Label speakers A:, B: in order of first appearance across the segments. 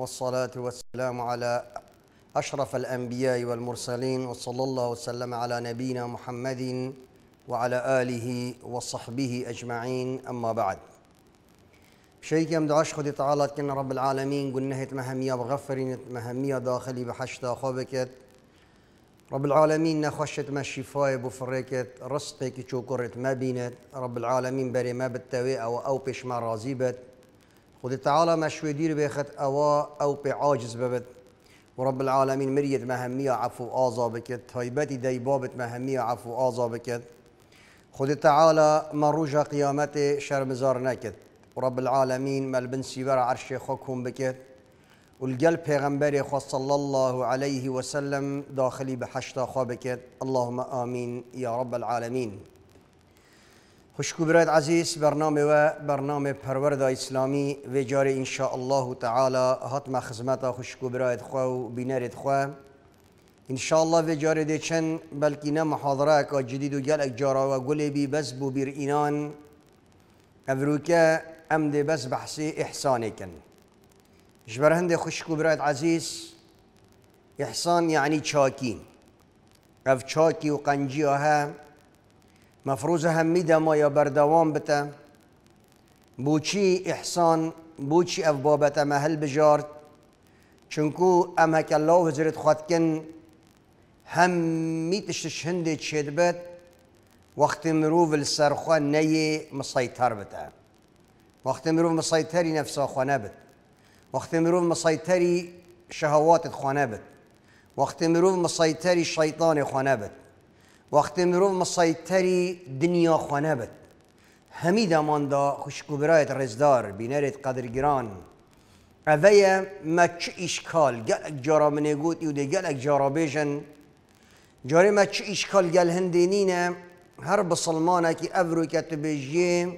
A: والصلاة والسلام على أشرف الأنبياء والمرسلين وصلى الله وسلم على نبينا محمد وعلى آله وصحبه أجمعين أما بعد شيخ يمد عشق تعالى كن رب العالمين قلنا هيت مهمية بغفرين مهمية داخلي بحشتا خوبكت رب العالمين نخشت ما الشفاية بفريكت رستك شكرت ما بينت رب العالمين بري ما بالتوي أو ما رازيبت خود تعالی مشویدیر بخت اوا او پی عاجز ببد و رب العالمین مریت مهمی عفو آزا بکد تایبتی دی بابت مهمی عفو آزا بکد خود تعالی من روژ قیامت شرمزار نکد و رب العالمین بن سیبر عرش خکم بکد والقلب پیغمبر خو صلى الله عليه وسلم داخلي بحشتا خوابك اللهم آمين يا رب العالمين خوشکوبرات عزیز برنامه و برنامه پرورد اسلامی و جاری انشاءالله تعالی حتما خدمت خوشکوبرات خواه و بینرد خواه انشاءالله و جاری ده چند بلکی نه محاضره که جدید و گل اجارا و گلی بی بس بو بیر اینان افروکه ام ده بس بحثی احسانه کن جبر هند احسان یعنی چاکی اف چاکی و قنجی مفروض همیده ما یا بردوام بته بوچی احسان بوچی اف بابت محل بجارد چونکو ام هک الله حضرت خود کن همی تشتش هنده چید بد وقت مروف السرخوا نیه مسیطر بده وقت مروف مسیطری نفسه خوانه بد وقت مروف مسیطری شهوات خوانه بد وقت مروف مسیطری شیطان خوانه بد وقتی مرو مسایتری دنیا خونه بد همی دا خوشکوبرایت رزدار بینرت قدرگیران اوه ما چه اشکال گلک جارا منه و یو ده گلک جارا بیشن ما چه اشکال گل هندینینه هر بسلمانه که افرو که تو بیجیم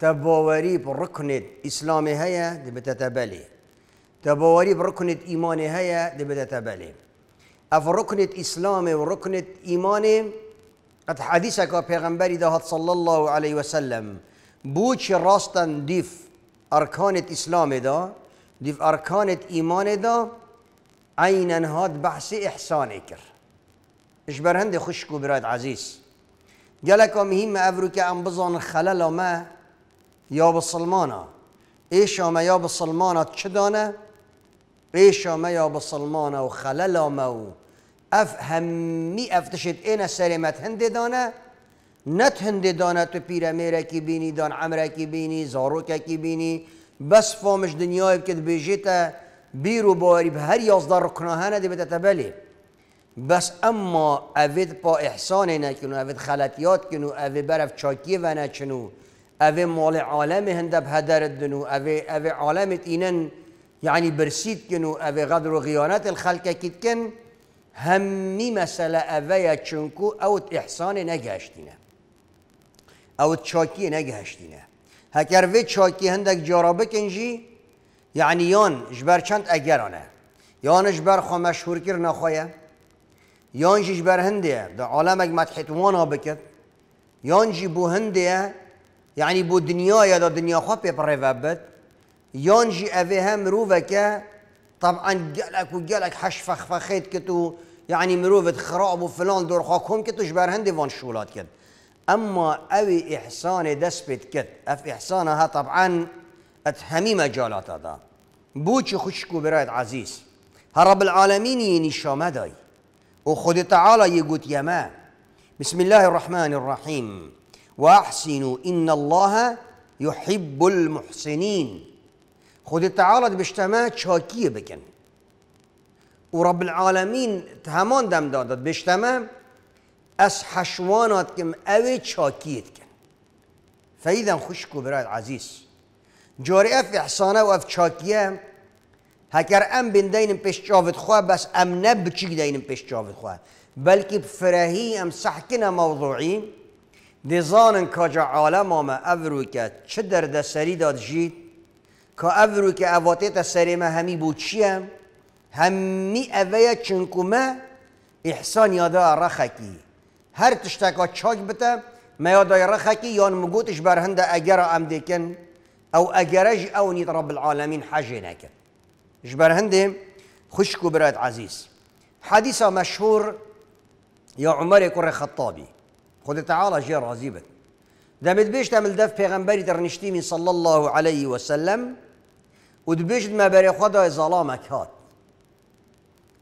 A: تباوری برکنت اسلامی هیا ده بتتبلی تباوری برکنت ایمانی هیا ده بتتبلی اف ركنت اسلام و ركنة ايمان قد حديثك پیغمبري دهات صلى الله عليه وسلم بوچ راستن ديف اركانت اسلام دا ديف اركانت ايمان دا عينا هاد بحث احسان كر برهند هند خشكو براد عزيز جلك مهم افرك ام بزان خلل ما يا بصلمانا ايش ما يا بصلمانا تشدانا ايش ریش ما يا بسلمان و ما و اف همی افتشید این سلمت هنده دانه نت هنده دانه تو پیره میره کی بینی دان عمره بینی زاروکه کی بینی بس فامش دنیای بکد بیر بیرو باری به هر یازده رکنه هنه دی تبلی بس اما اوید پا احسان نکنو اوید خلطیات کنو اوید برف چاکی و نچنو اوید مال عالم هنده بهدرد دنو اوید عالمت اینن یعنی برسید کنو اوی غدر و غیانت الخلقه کید همی مسئله ئەڤەیە چونکو اوت احسان نگشتینه اوت چاکی هکر وی چاکی هندک جارا بکنجی یان یعنی جبر یان ئەگەرانە یانش بەر یان یان هنده در عالم عالم مدحت وانا بکت. یان جی بو هنده یعنی بو دنیا دنیا خواه پیپره وبد؟ یان جی اوی هم رو وکه طبعا قالك وقالك حش فخفخيت كتو يعني مروفت خراب وفلان دور خاكم كتو جبار هندي فان شولات كت اما اوي احسان دسبت كت اف احسانها طبعا اتهمي مجالات هذا بوش خشكو برايت عزيز رب العالمين يني شامداي وخد تعالى يقول يما بسم الله الرحمن الرحيم واحسنوا ان الله يحب المحسنين خود تعالی به اجتماع چاکیه بکن و رب العالمین تهمان دم دادد به از حشوانات که اوه چاکیت کن فیدن خوشکو برای عزیز جاری اف احسانه و اف چاکیه هکر ام بین دینم پیش جاوید خواه بس ام نب چی دینم پیش جاوید خواه بلکه بفرهی ام سحکن موضوعی دیزانن کجا عالم او افروی که چه درد سری داد جید کاورو که اواتیت سری ما همی بوچیم همی اویا چنکو ما احسان یادا رخکی هر تشتکا چاک بتا ما یادا رخکی یان مگوتش بر اگر ام او اجرج او نید رب العالمین حجه نکن جبر هنده برات عزیز حدیث مشهور یا عمر کر خطابی خود تعالی جه رازی تعمل دف بيغمبري ترنشتي من صلى الله عليه وسلم و ما مە خدا ظلامك هات کات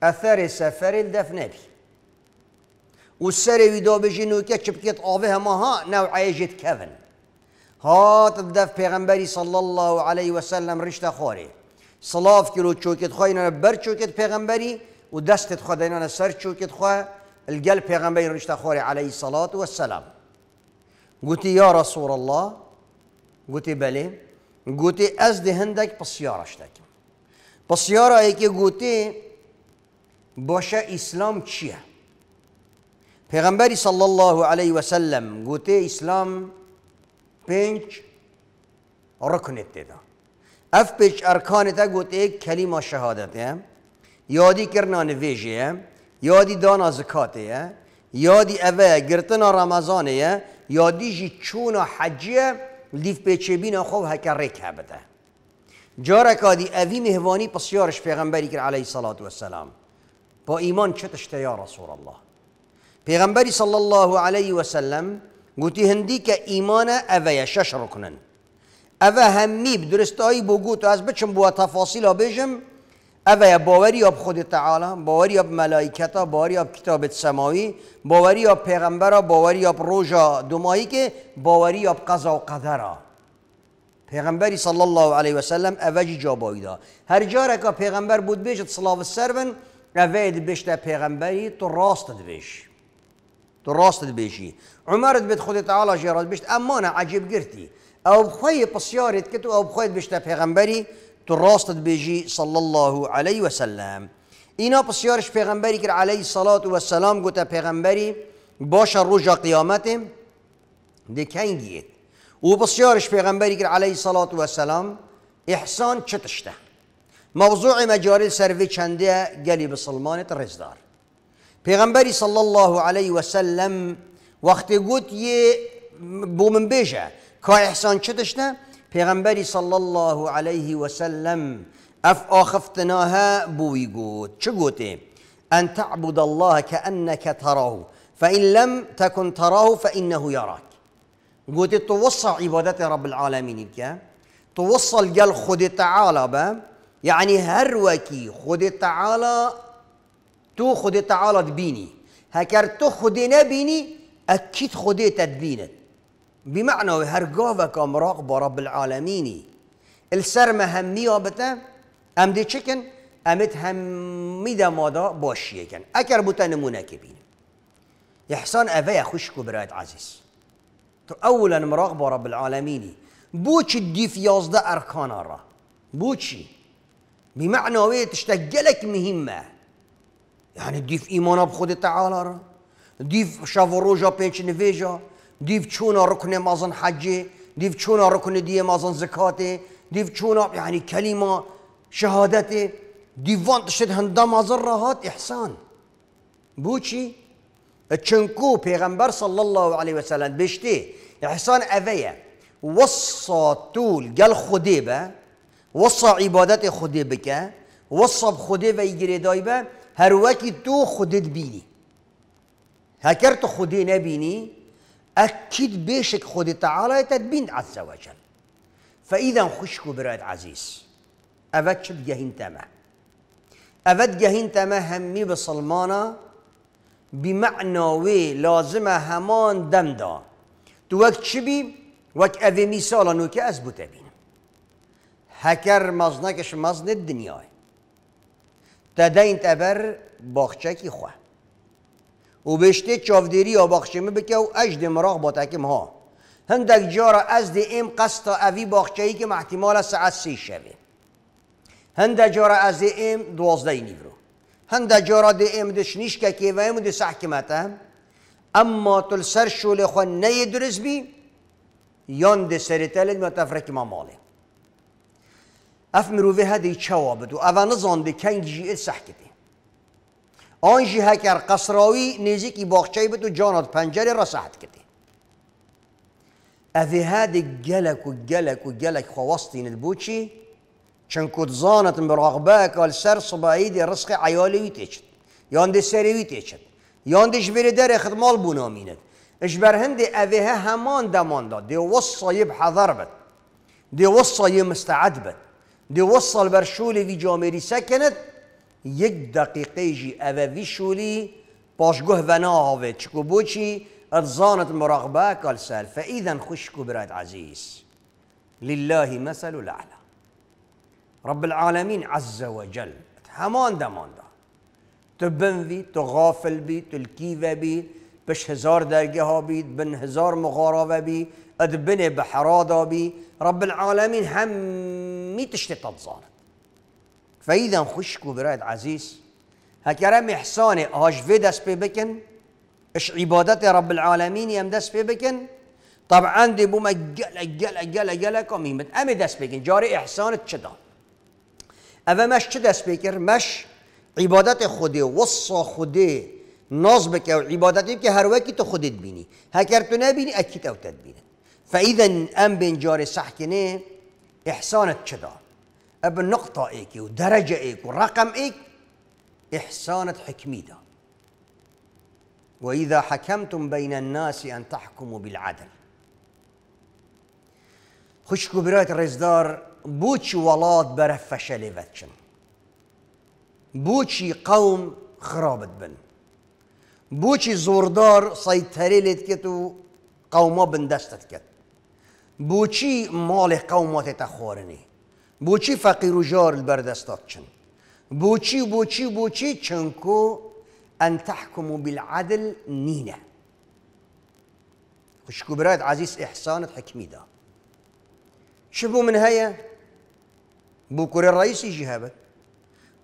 A: ئەثەرێ سەفەرێ نبي والسري و سەرێوی دۆبژین وکە چ ما ها هەمەها ناو كفن هات الدف بيغمبري صلى الله عليه وسلم ڕیشتە خۆرێ سلااف کرد و چۆکت بر بەر بيغمبري پێغمبەری و دەستت خۆدەینانە سەر چۆکت خۆ لەگەل پێغمبەری ڕیشتە خۆری عليه الصلاة والسلام قلت يا رسول الله قلت بلي قلت أزدي هندك بالسيارة اشتاك بالسيارة هيك قلت باشا إسلام تشيه پیغمبری صلی الله علیه و سلم گوته اسلام پنج رکنت دیده اف پنج ارکان تا گوته کلمه شهادت ہے یادی کرنا نویجه ہے یادی دانا زکات ہے یادی اوه گرتنا رمضان ہے یادیش چون حجیه لیف پیچه بینا خوب هکر رکه بده جارک دی اوی مهوانی پسیارش پیغمبری کرد علیه صلاة و سلام با ایمان چتشته یا رسول الله پیغمبری صلی الله علیه و سلم گوتی هندی که ایمان اوی شش رکنن اوه همی درستایی بگو تو از بچم بوا تفاصیل ها بجم اوه باوری آب خود تعالی باوری آب ملائکتا باوری یا کتاب سماوی باوری آب پیغمبر باوری آب روژا دمایی که باوری یا قضا و قدر پیغمبری صلی الله علیه و سلم اوجی جا باید هر جا که پیغمبر بود بیشت صلاف سرون اوید بیشت پیغمبری تو راست بیش تو راست بیشی عمرت بید خود تعالی جراد بیشت نه عجیب گرتی او بخوای پسیارت که تو او بخوای بیشت پیغمبری تو راستت بیجی صلی الله علیه و سلم اینا پسیارش پیغمبری که علیه صلات و سلام گوته پیغمبری باشه روژا قیامت دکنگید و بسیارش پیغمبری که علیه صلات و سلام احسان چتشته موضوع مجاری سروی چنده گلی بسلمانت رزدار پیغمبری صلی الله علیه و سلم وقتی گوت یه بومن بیجه که احسان چتشته پیغمبری صلی الله علیه و سلم اف آخفتناها بوی گوت چه گوته؟ ان تعبد الله كأنك تراه فإن لم تكن تراه فإنه يراك قلت توصى عبادة رب العالمين بك توصل قال خد تعالى با يعني هروكي خد تعالى تو خد تعالى تبيني هكر تو خد نبيني أكيد خد تدبينت بمعنى هرگاه که مراقب رب العالمینی السر همیه بته ام دی چکن امت همی ده مادا باشیه کن اگر بوتا نمونه که بینه احسان اوه خوش کو برایت عزیز تو اولا مراقب رب العالمینی بوچی دیف یازده ارکانا را بوچی بمعنى ويه تشتغلك مهمة يعني ديف إيمانا بخود تعالى ديف روجا بيش نفيجا دیو چونا رکن مازن حجه دیو چونا رکن دیه مازن زکاته دیو چونا یعنی کلمه شهادت دیوان تشد هندا مازن راهات احسان بوچی چنکو پیغمبر صلی الله علیه و سلم بشتی احسان اویه وصا طول گل خودی به وصا عبادت خودی بکه وصا خودی و ایگری دای به هر وکی تو خودت بینی هکر تو خودی نبینی أكيد بيشك خود تعالى تدبين عز وجل فإذا خشكو براد عزيز أفد شد جهين تمه أفد جهين تمه همي بسلمانا بمعنى وي لازم همان دم دا تو وقت شبي وقت أفي مثالا نوك أثبت بين هكر مزنكش مزن الدنيا تدين تبر باخشاكي خواه و بشته چافدیری یا باخشمه بکه و اجد مراق با تکم ها هندک جارا از دی ایم قصد اوی باخچه ای که محتمال ساعت سی شوه هندک جارا از دی ایم دوازده برو هندک جارا دی ایم دش نیش که که و ایم دی سحکمت اما تل سر شول خو نه درز بی یان دی سر تلید ما ما ماله اف مرووی هدی چوابد و اوانه زانده کنگ جیئر سحکتی آنجی هکر قصراوی نیزی باغچه به تو جانات پنجره را سحت کرده اوی هاد گلک و گلک و گلک خواستین البوچی چون کد زانت براغبه کال سر صبایی دی رزق عیالی وی تیچد یان دی سری وی تیچد یان دی جبری در خدمال اش بر هندی اوی ها همان دمان داد دی وصایب حضر بد دی وصایب مستعد بد دی وصل برشولی وی جامری سکند یک دقیقه جی اووی شولی پاشگوه و ناوه چکو بوچی اتزانت مراقبه کال سال فإذا خشکو براد عزیز لله مثل الأعلى رب العالمين عز وجل همان دمان دا تبن بي تغافل بي بی تو بش هزار درگه بي بن هزار مغاربه بي ادبنه بحرادا بي رب العالمين هم می تشتی خوش کو برایت عزیز هکرم احسان هاجوه دست پی بکن اش عبادت رب العالمینی هم دست پی بکن طبعا دی بوم گل اگل اگل اگل کمیمت امی دست بکن جار احسانت چه دار اوه مش چه دست بکر مش عبادت خوده وصا خوده ناز که هر وقتی تو خودت بینی هکر تو نبینی اکی تو تد بینه فاذا ام بین جار سحکنه احسانت چه دار بنقطة إيك ودرجة إيك ورقم إيك إحسانة حكميدة وإذا حكمتم بين الناس أن تحكموا بالعدل خشكو برات الرزدار بوتش ولاد برفشة لفتشن بوتشي قوم خرابت بن بوتشي زوردار سيطري لتكتو که بن قوما بندستت کد بوچی مال بوچی فقیر و جار البردستات چن بوچی بوچی بۆچی چەندکۆ ان تەحکم بالعدل بالعادل نینە خوشکوبرات عزیز احسان حکمیدا دا شبو من هەیە بۆ الرئيسي ڕیسی ژی هەبێت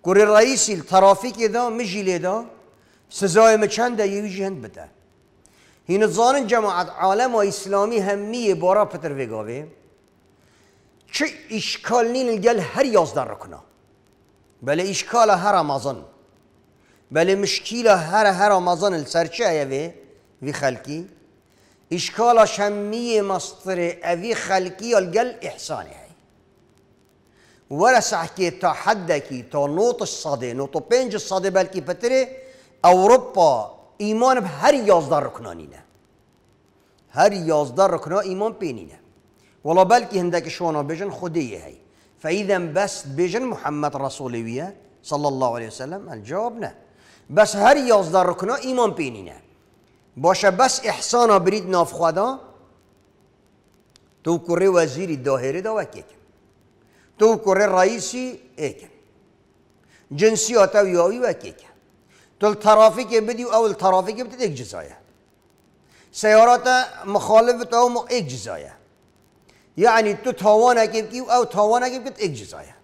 A: کوێ ڕیسی تەرافیکێدا مژی دا سزای مە يجي هند بدا بتە هینە جماعة عالم عالەما ئیسلامی همية بارا پتر فيقابي چه نین گل هر یازدن رکنا بله اشکال هر رمضان بله مشکیل هر هر رمضان سرچه ایوه وی خلکی اشکال شمی مستر اوی خلکی الگل احسانی های ورس احکی تا حدکی تا نوت صده نوت و پنج الصده بلکی پتره اوروبا ایمان به هر یازدن رکنانینه هر یازدن رکنا ایمان پینینه ولا بلکی هندك شونا بجن خودی هاي فاذا بس بجن محمد رسول ويا صلى الله عليه وسلم الجواب نه بس هر يصدر ركنا ايمان بيننا باشا بس احسانا برید ناف خدا تو كوري وزير داهره دا وکی تو كوري رئيسي ايك جنسي او یاوی وکی تو الترافيك بدي و اول ترافیک بدی یک جزایه سیارات مخالف تو یک يعني تو تاوانك يبكي او كيبكي يبكي اجزايا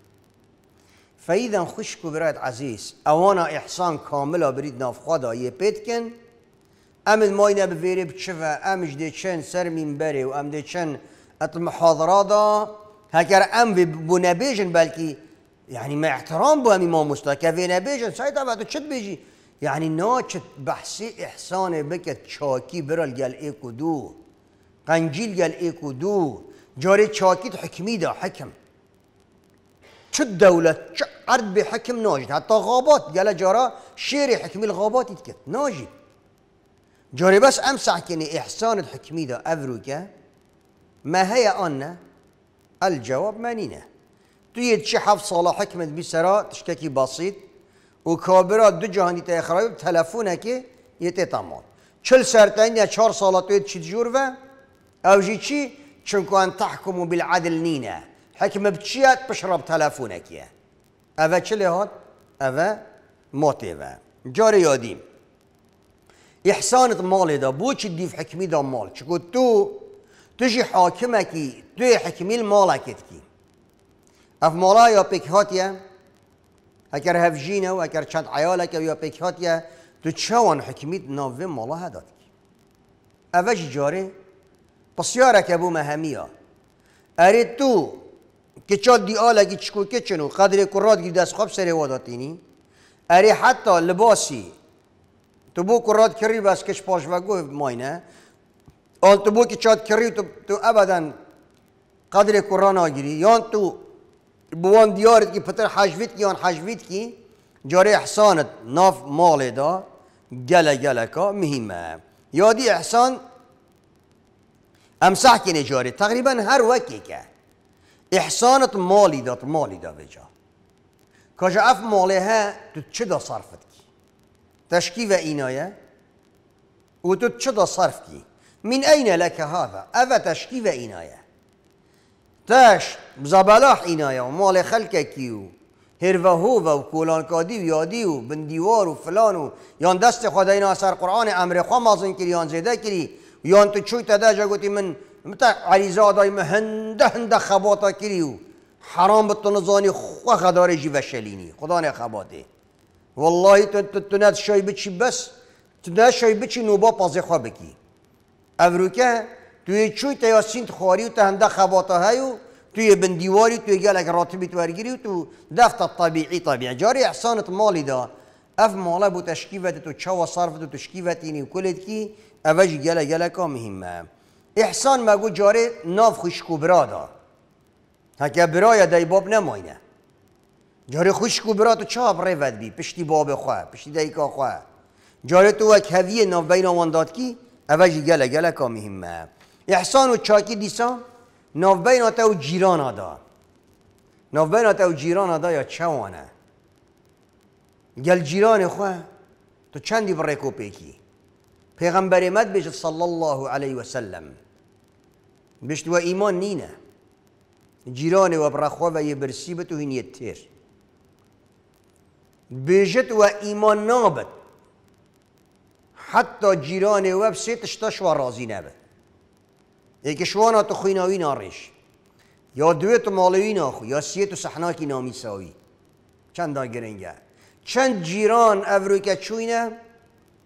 A: فاذا خشكو برايت عزيز اوانا احسان كاملة بريد ناف خدا يبتكن ام الماينة بفيري بتشفى ام جدي چن سر منبري وام دي چن المحاضرة دا هكر ام بنبيجن بلكي يعني ما احترام بو ام امام مستكى في نبيجن سايتا بعد تشد بيجي يعني ناچت بحسي احسان بكت شاكي برال قال ايكو دو قنجيل قال ايكو دو جاري شاكيد حكمي دا حكم شو الدولة شو عرض بحكم ناجد حتى غابات قال جرا شيري حكمي الغابات يتكت ناجد جاري بس امسع كني احسان الحكمي دا افروكا ما هي انا الجواب مانينا تو يتشي حف صلاح حكمت بسرا تشككي بسيط وكابرات دو جهان دي تخرابي بتلفونك يتتامون چل سرتين يا چار سالات تو يتشي تجور او جي چونکوان تحكم بالعدل نينا حكمة بتشيات بشرب تلافونك يا أفا چلي هات أفا موتيفا جاري يوديم إحسان مالي دا بوش ديف حكمي دا مال چكو تو تجي حاكمك تو حكمي المالكتكي اف مالايا بيك هاتيا هكر هفجينا وهكر چند عيالك ويا بيك هاتيا تو حكمي حكميت ناوه مالا هداتك اوش جاري که ابو مهمیا اری تو که چاد دیالا گی چکو که چنو قدر کرات گی دست خواب واداتی واداتینی اری حتی لباسی تو بو کرات کری بس کش پاش و گوه ماینه آن تو بو که چاد کری تو, تو ابدا قدر کران آگیری یا تو بوان دیارت که پتر حجویت کی آن حجویت کی جاری احسانت ناف مال دا گله گله کا مهمه یادی احسان امسح کنه جاره تقریبا هر وقتی که احسانت مالی داد مالی دا بجا کجا اف مالی ها تو چه دا صرفت کی تشکی و اینایه و تو چه دا صرف کی من این لکه هذا او تشکی و اینایه تش زبلاح اینایه و مال خلکه کیو هر و هو و و یادی و بندیوار و فلان و یان دست خدا اینا سر قرآن امر خواه مازن کری یان زیده کری یا تو چوی تده جا گوتی من متا عریضا دای من هنده هنده خباتا کریو حرام به تو نزانی خواه خداره جی وشلینی خدا نه خباته والله تو تو تو نه شای بچی بس تو نه شای بچی نوبا پازه خواه بکی افروکه یه چوی یا سینت خواری و تا هنده خباتا هایو توی بندیواری توی گلک راتبی تو هرگیری و تو دفت طبیعی طبیعی جاری احسانت مالی دا اف مالا بو تشکیفت تو و صرفت تو تشکیفت و کلید کی اوجی گله گله کا مهمه احسان مگو جاره ناف خوشکو برا دا هکه برای دای باب نماینه جاره خوشکو برا تو چاب رود بی پشتی باب خواه پشتی دای که خواه جاره تو وک هوی ناف بین آوان داد کی اوجی گله گله که مهمه احسان و چاکی دیسا ناف بین آتا و جیران آدا ناف بین آتا و جیران آدا یا وانه گل جیران خواه تو چندی برای کو پیکی پێغەمبەرێمەت بێژت سەڵ الله عليه وسلم بشتوە ئیمان نینە جیرانەوە بڕەخۆ بە یەبرسی بێت و هینیت تێر بێژت وە ئیمان نابێت حتا جیرانێوە سێ تشتە شوە ڕازی نەبێت یەکیشوانە تو خویناوی ناڕێش یا دوێت ماڵەوی ناخو یا سێت و سەحناکی نامیساوی چەندا گرنگە چەند جیران ئەڤروکە چوینە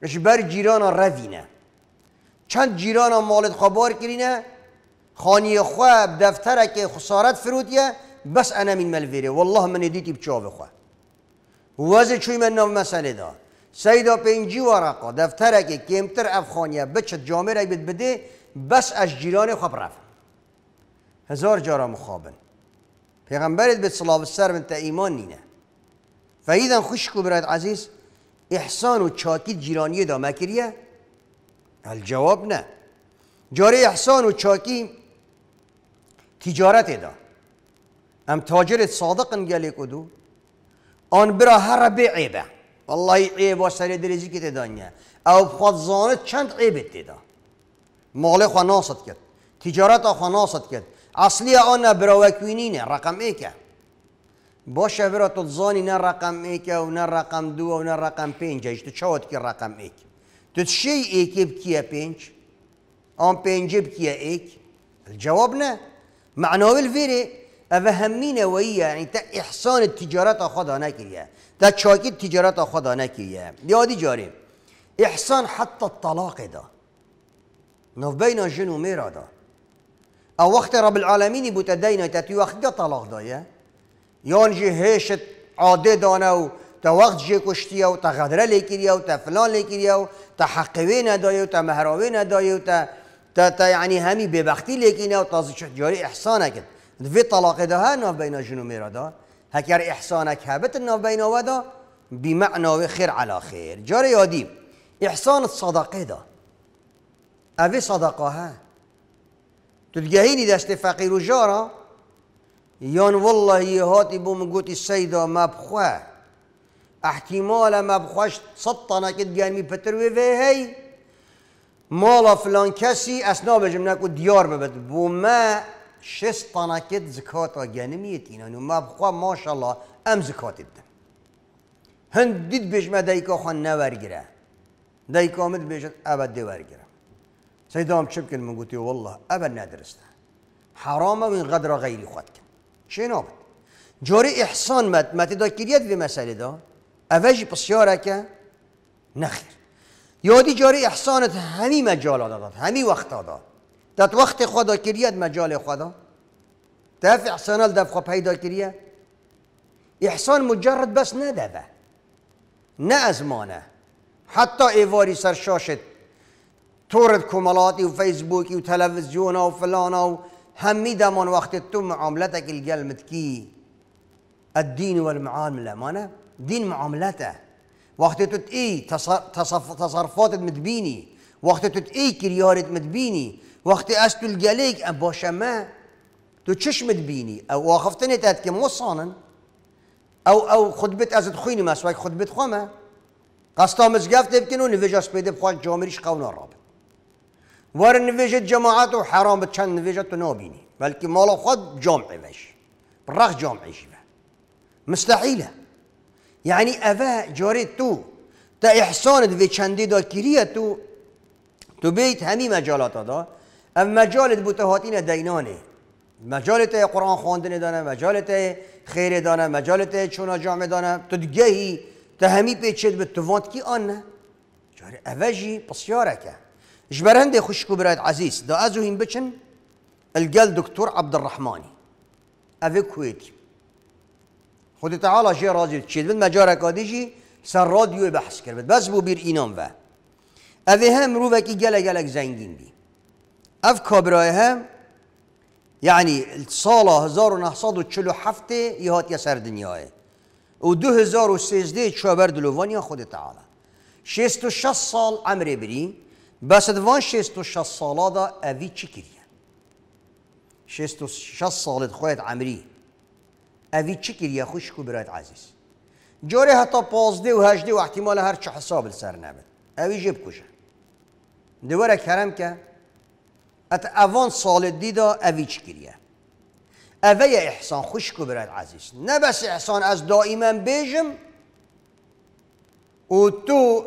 A: اشبر بر جیران روینه چند جیران مالد خبر کرینه خانی خواب دفتره که خسارت فرودیه بس انا من ملویره والله من دیتی بچاو خواه وزه چوی من نام مسئله دا سیدا پینجی ورقا دفتره که کمتر افخانیه بچه جامعه را بد بده بس از جیران خواب رفت هزار جارا مخابن پیغمبرت به صلاب سر من تا ایمان نینه فایدن خوش کو برایت عزیز احسان و چاکی جیرانی دا مکریه؟ جواب الجواب نه جاره و چاکی تجارت دا ام تاجر صادق گلی کدو آن برا هر به عیبه والله عیب سر درزی که تدانیه او خود زانت چند عیبت دیده مال خواه ناست کرد تجارت خواه ناست کرد اصلی آن برا وکوینینه رقم ای باشه برا تو زانی نه رقم ایک و نه رقم دو و نه رقم پنج ایش تو چهات که رقم ایک تو چه ایکی بکیه پنج آن پنج بکیه ایک الجواب نه معناوی الفیره اوه همینه ویه یعنی تا احسان تجارت خدا نکریه تا چاکی تجارت خدا نکریه یادی جاری؟ احسان حتی طلاق دا نو بین جن و میرا دا او وقت رب العالمینی بوده دینا تا تی وقت دا طلاق دایه یان جی هشت عاده دانه و تا وقت جی کشتی و تا غدره لیکری و تا فلان لیکری و تا حقوی ندایی و تا مهراوی ندایی و تا تا, تا یعنی همی ببختی لیکینه و تا جاری احسان کرد دوی طلاق ده ها ناف بین جنو میرا دا هکر احسانه کهبت ناف بینا و دا خیر علا خیر جاری یادیم احسان صدقه دا اوی صدقه ها تو دگهینی دست فقیر و جارا يون والله يهاتي بوم قوتي السيدة ما بخوا احتمال ما بخواش سطنا كد يعني بتروي في هي مالا فلان كسي اسنا بجمنا كو ديار ببت بوما شستنا كد زكاة جانميت يعني ما بخوا ما شاء الله ام زكاة ده هند دید بیش ما دایکا خان نورگیره دایکا مد بیش ابد دیورگیره سیدام چپ کن من گوتی والله ابد ندرسته حرامه من غدر غیری خود کن چه نامه؟ جاری احسان مت مدد به مسئله دا اوجی پسیاره که نخیر یادی جاری احسانت همی مجال داد همی وقت داد داد وقت خدا کریت مجال خدا تف احسان ال دفقه پیدا کریت احسان مجرد بس نده با نه از مانه حتی سر شاشت، تورد کمالاتی و فیسبوکی و تلویزیونا و فلانا و دامون وقت تم معاملتك الجل متكي الدين والمعاملة أنا دين معاملته وقت تتقي تصرف تصرفات متبيني وقت تتقي كريارة متبيني وقت أستو الجليك أبو شما تتشش متبيني أو وقفتني تاتكي موصانا أو أو خدبت أزد خويني ما سواك خدبت خوما قصتا مزقافت يمكن ونفجأ سبيد بخوان جامريش قونا الرابط وار نویجت جماعت و حرام چند نویجت تو نابینی بلکه مال خود جامعه وش رخ جامعه شیبه مستحیله یعنی اوه جاری تو تا احسانت و چندی دا تو تو بیت همی مجالات دا او مجالت بوتهاتین دینانه مجالت قرآن خواندن دانه مجالت خیر دانه مجالت چونا جامعه دانه تو دگهی تا همی پیچید به تواند کی آن نه جاری اوه جی بسیاره که جبرندي خوش كبرات عزيز دا ازو هين بچن القل دكتور عبد الرحماني افي كويتي خودي تعالى جي راجل تشيد بل مجارة كاديجي سر راديو بحث كربت بس بو بير اينام و افي هم روفكي جلق جلق زنگين بي اف كابراي هم يعني الصالة 1947 يهات يسر دنياي و سيزده چوبر دلوفانيا خود تعالى شست سال عمري بري بس دوان شستو شست سالا دا اوی چی کریه؟ شستو شست سالت خواهد عمری اوی چی کریه خوش کو برایت عزیز جوری حتا پازده و هجده و احتمال هر چه حساب سر نبد اوی جب کجا دوره کرم که ات اوان سال دیده اوی چی کریه؟ اوی احسان خوش کو برایت عزیز نه بس احسان از دائمان بیجم او تو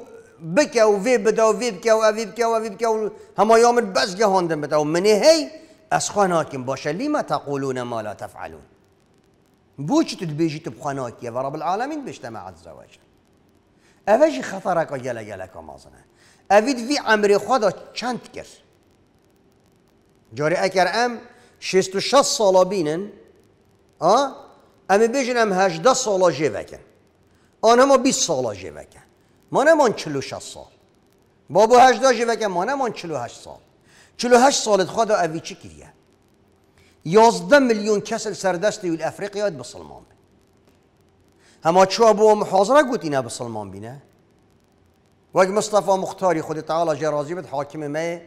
A: بکه و وی بده و وی بکه و وی بکه و وی بکه و همه یامد بس گهاندن بده و منی هی از خاناکیم باشه لیما تقولون ما لا تفعلون بو چی تو بیجی تو بخاناکیه و رب العالمین بشتمع از زواجه اواجی خطرکا یلا یلا کامازنه اوید وی عمری خدا چند کرد جاری اکر ام شیست و شست سالا بینن امی بجنم هشده سالا جه وکن آنه بیس سالا جه ما نمان 46 سال بابو هشداجی وگه ما نمان 48 سال 48 سالت خدا اوی چی کیه 11 میلیون کسل سردست ویل افریقیاد بسلمان بین اما چوا با محاضره گوت به بسلمان بینه وگ مصطفی مختاری خود تعالی جرازی بد حاکم بری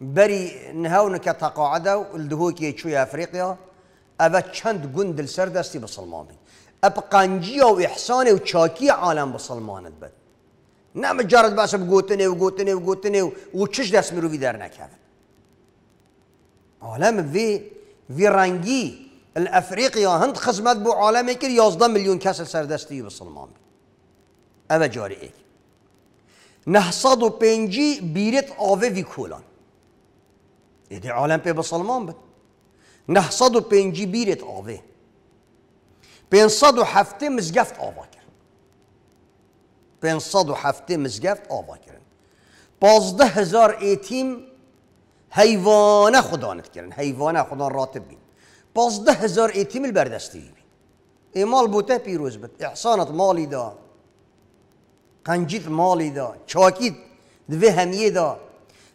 A: بری نهاونک تقاعده و الدهوکی تشوی افریقیا ابا چند گند سر دستی بسلمان بین اب قنجی و احسان و چاکی عالم بسلمانت بد نه مجارد باشه بگوتنه و گوتنه و گوتنه و او چش دست رو در نکرد عالم وی وی رنگی الافریقی یا هند خدمت بو عالمی کرد یازده میلیون کس سردستی بسلمان اما جاری ایک پینجی بیرت آوه وی کولان ایده عالم پی بسلمان و پینجی بیرت آوه 507 مزگفت آوه. هفته مزگفت آوا کرن بازده هزار ایتیم حیوانه خدانت کردن حیوانه خدا راتب بین بازده هزار ایتیم البردستی بین ایمال بوته پیروز بد احسانت مالی دا قنجیت مالی دا چاکیت دوه همیه دا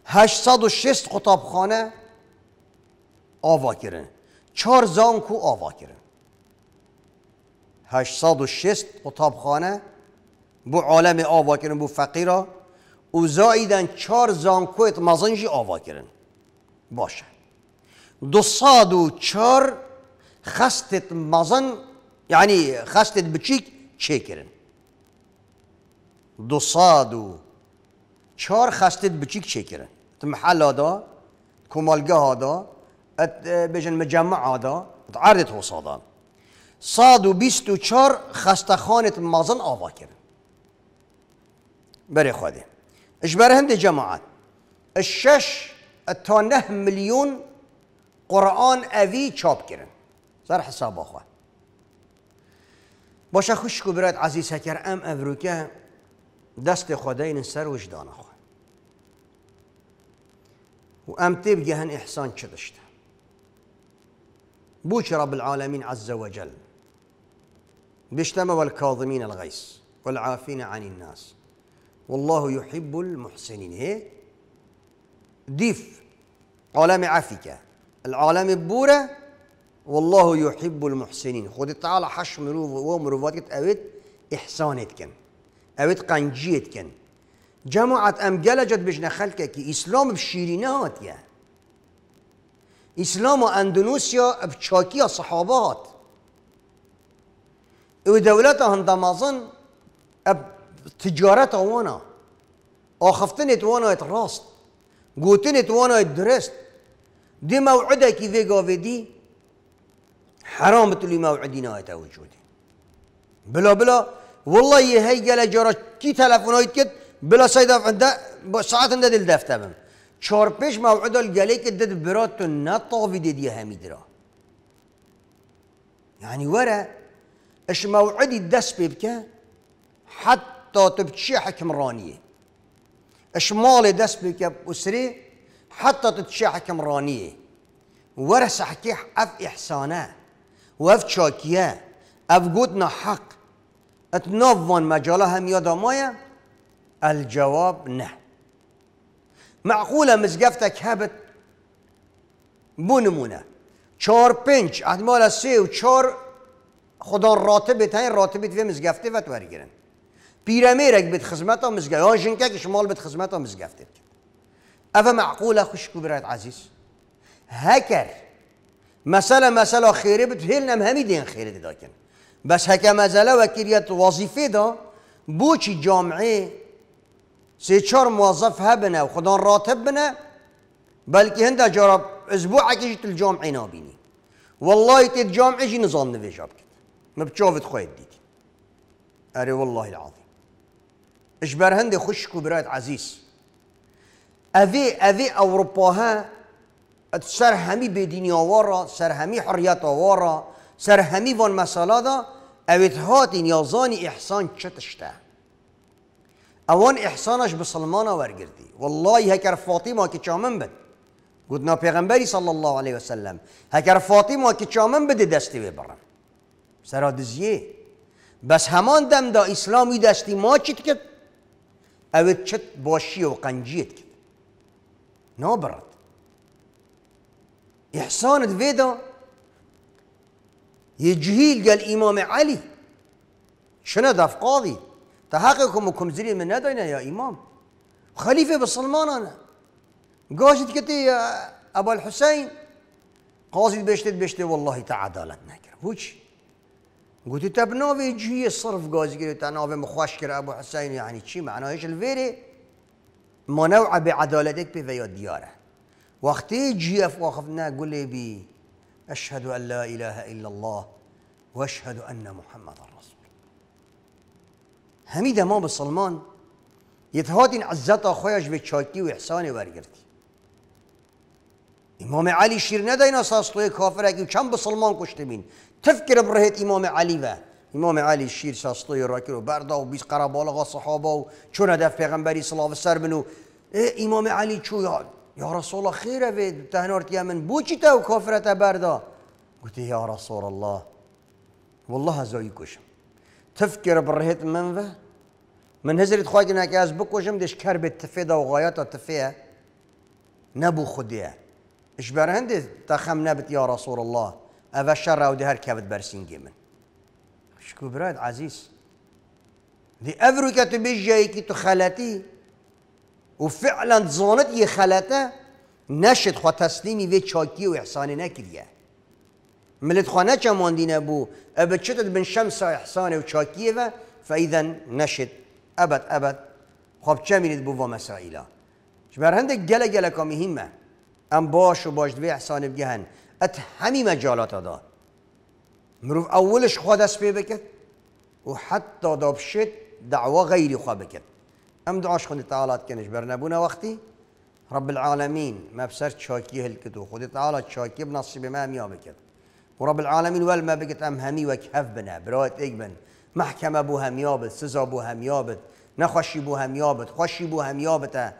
A: 860 خانه آوا کرن چار زانکو آوا شست 860 خانه بو عالم آوا کردن بو فقیرا او زایدن چار زانکویت مزنجی آوا کردن باشه دو ساد و چار خستت مزن یعنی خستت بچیک چه کردن دو ساد و چار خستت بچیک چه کردن محل آده کمالگاه آده ات بجن مجمع آده ات عرضت هو صادان صاد و بیست و چار خستخانت مزن آوا کردن بري خودي اجبر هندي جماعات الشش تا مليون قرآن اوي چاپ كرن صار حساب اخوه باشا خوش کو برات عزیز ام ابروکه دست خدين سر وجدان خو وأم ام تب احسان چه بوش رب العالمين عز وجل بيشتموا والكاظمين الغيث والعافين عن الناس والله يحب المحسنين هي ضيف عالم عافية العالم بورة والله يحب المحسنين خد تعالى حش مروف ومروفات اوت احسانت كن اوت قنجيت كن جماعة ام جلجت بجنا كي اسلام بشيرينات يا اسلام أندونوسيا بشاكية صحابات ودولتها هندمازن اب تجارت وانا آخفتنت وانا راست گوتنت وانا درست دي موعده كي في دي حرام تلي موعدنا يتوجودي بلا بلا والله هي قال جرا كي هاي كت بلا سيدا عند ساعات عند دل بم چهار موعد الگلی که دد برات تو نطاوی دیدی همید را یعنی اش موعد الدس ببکه حتى تو تبتشي حكم رانية شمالي دس بك اسري حتى تتشي حكم رانية ورس حكي أف إحسانه وأف شاكية أف قوتنا حق اتنظن مجالها هم يدمايا الجواب نه معقولة مزقفتك هبت بو نمونه چهار پنج احتمال سه و چار خدا راتبت هن راتبت في مزگفته و تو پیرەمێرێک بێت خزمەتەوە مزگەەوە ژنکێکی شماڵ بێت خزمەتەوە مزگەفتێت ئەفە معقولە معقوله خوش برات عزیز هەکەر مەسەلە مەسەلا خێرێ بت هێل نەم خيري دێن خێرە دەداکەن بەس هەکە مەزەلە وەکریەت دا بۆچی جامعێ سێ چار موظف هبنا و خدان ڕاتب بنە بەلکی هەندە جارە ئەزبوعەکیش تل جامعێ والله تێت جامعێژی نزان نظام بکەیت مە بچۆت خۆیت دیت ئەرێ والله العظيم اجبار هندی خوش و برات عزیز اوی اوی اوروپا ها سر همی دنیا آوارا سر همی حریت سر همی وان مساله دا نیازان احسان چتشته اوان احسانش به سلمان ورگردی والله هکر فاطمه که چامن بد گودنا پیغمبری صلی الله علیه وسلم هکر فاطمه که چامن بده دستی ببرن سرادزیه بس همان دم دا اسلامی دستی ما چیت او تشت بوشي وقنجيت و قەنجیت کرد نۆبڕات يجهيل قال إمام علي شنو داف قاضي تحققكم وكم زري من ندينا يا إمام خليفة بسلمان أنا قاشت كتي يا أبا الحسين قاضي بيشتت بيشتت والله تعدالت نكر وش قلت تب طيب نوفي جي صرف قوز قلت نوفي مخواش كرا ابو حسين يعني شي معناه ايش الفيري منوعه بعدالتك فيو دياره وقتي جي واخفنا قول قولي بي اشهد ان لا اله الا الله واشهد ان محمدا رسول همیده ما بسلمان يتهادين عزت خویش به واحساني و امام علی شیر ندین اساس توی کافر اگه چند بسلمان کشته بین تفکر برهت امام علی و امام علی شیر ساستوی راکی رو بردا و بیس قرابالغا صحابه و چون هدف پیغمبری صلاح سر منو امام علی چو یا یا رسول الله خیره به تهنارت یمن بو چی تو تا بردا گوتی یا رسول الله والله هزایی کشم تفکر برهت من و من هزرت خواهی که از بکشم دش کر به و غایات تفیه نبو خودیه ژبەر هندي تا خەم يا رسول الله ئەە شە ڕاودی هەر کەوت بەرسینگی من شکو برات عزیز دي أفريكا تبيش جايكي تخلاتي وفعلا زونت يخلاتا نشد خو تسليمي في تشاكي وإحساني نكريا ملت خو نچا ماندين أبو أبد شتت بن شمسة إحساني وتشاكيفا فإذا نشد أبد أبد خو چه بوفا بو مسائلا جبر جلا جلا كامي همه ام باش و باش دوی احسان بگهن ات همی مجالات دا مروف اولش خواد اسپی بکت و حتی شد دعوا غیری خواه بکت. ام دعاش خود تعالات کنش برنبونه وقتی رب العالمین ما بسر و خود خود تعالى به بنصیب ما بکت و رب العالمین ول ما بكت ام همي وكهف بنا برايت اجبن محكمة بو هميابت سزا بو هميابت نخشي بو هميابت خشي بو هميابت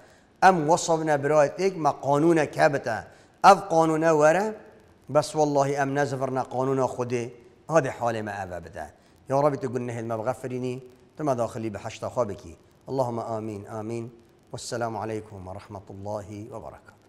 A: أم وصفنا براية إيك ما قانون كابتا أف قانون ورا بس والله أم نزفرنا قانون خدي هذا حال ما أبا بدا يا رب تقول نهل ما بغفريني تما داخلي بحشت خابكي اللهم آمين آمين والسلام عليكم ورحمة الله وبركاته